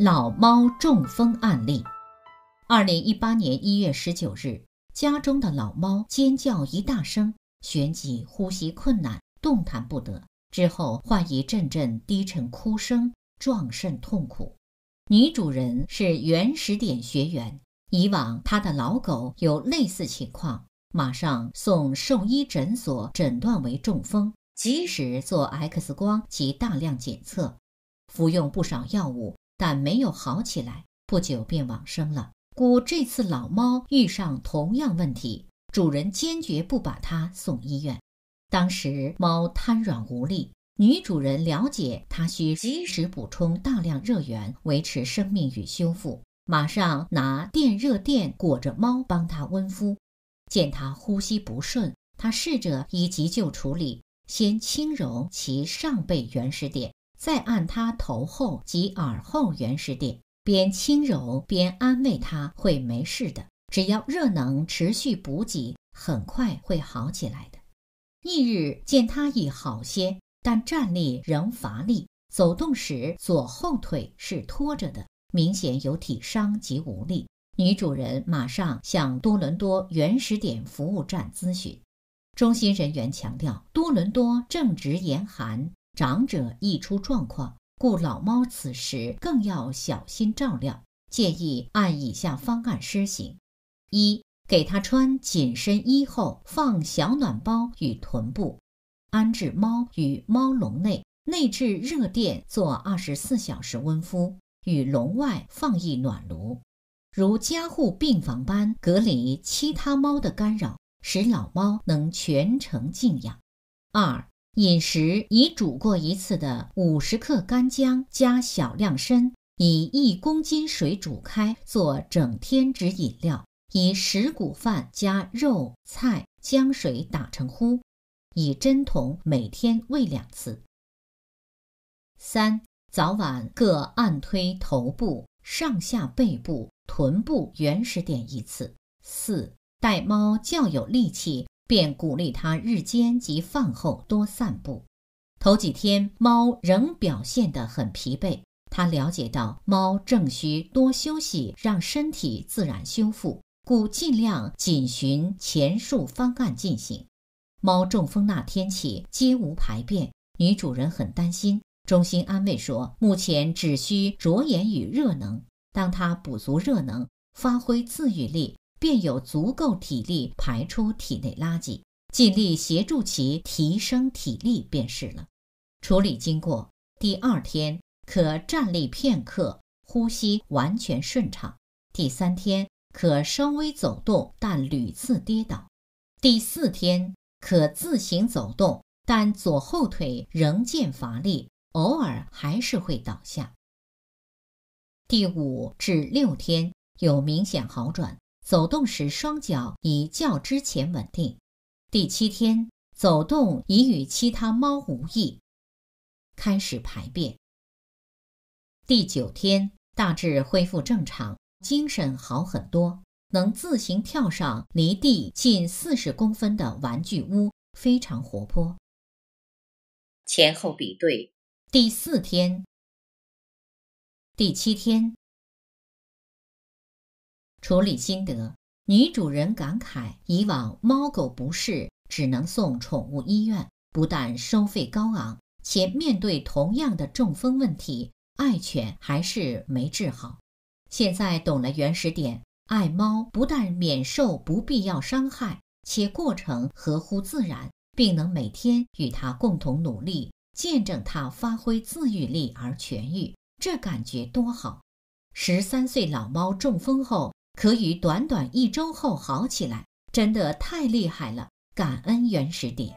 老猫中风案例：二零一八年一月十九日，家中的老猫尖叫一大声，旋即呼吸困难，动弹不得。之后换一阵阵低沉哭声，壮甚痛苦。女主人是原始点学员，以往她的老狗有类似情况，马上送兽医诊所诊断为中风，及时做 X 光及大量检测，服用不少药物。但没有好起来，不久便往生了。故这次老猫遇上同样问题，主人坚决不把它送医院。当时猫瘫软无力，女主人了解它需及时补充大量热源维持生命与修复，马上拿电热垫裹着猫帮它温敷。见它呼吸不顺，她试着以急救处理，先轻揉其上背原始点。再按他头后及耳后原始点，边轻柔边安慰他会没事的，只要热能持续补给，很快会好起来的。翌日见他已好些，但站立仍乏力，走动时左后腿是拖着的，明显有体伤及无力。女主人马上向多伦多原始点服务站咨询，中心人员强调多伦多正值严寒。长者易出状况，故老猫此时更要小心照料。建议按以下方案施行：一、给它穿紧身衣后，放小暖包与臀部；安置猫于猫笼内，内置热垫做二十四小时温敷；与笼外放一暖炉，如加护病房般隔离其他猫的干扰，使老猫能全程静养。二。饮食以煮过一次的五十克干姜加小量参，以一公斤水煮开做整天之饮料；以石谷饭加肉菜，将水打成糊，以针筒每天喂两次。三、早晚各按推头部、上下背部、臀部原始点一次。四、带猫较有力气。便鼓励他日间及饭后多散步。头几天猫仍表现得很疲惫，他了解到猫正需多休息，让身体自然修复，故尽量仅循前述方案进行。猫中风那天起皆无排便，女主人很担心，衷心安慰说：“目前只需着眼于热能，当它补足热能，发挥自愈力。”便有足够体力排出体内垃圾，尽力协助其提升体力便是了。处理经过：第二天可站立片刻，呼吸完全顺畅；第三天可稍微走动，但屡次跌倒；第四天可自行走动，但左后腿仍见乏力，偶尔还是会倒下；第五至六天有明显好转。走动时双脚已较之前稳定。第七天走动已与其他猫无异，开始排便。第九天大致恢复正常，精神好很多，能自行跳上离地近四十公分的玩具屋，非常活泼。前后比对，第四天，第七天。处理心得，女主人感慨：以往猫狗不适只能送宠物医院，不但收费高昂，且面对同样的中风问题，爱犬还是没治好。现在懂了原始点，爱猫不但免受不必要伤害，且过程合乎自然，并能每天与它共同努力，见证它发挥自愈力而痊愈，这感觉多好！十三岁老猫中风后。可于短短一周后好起来，真的太厉害了！感恩原始点。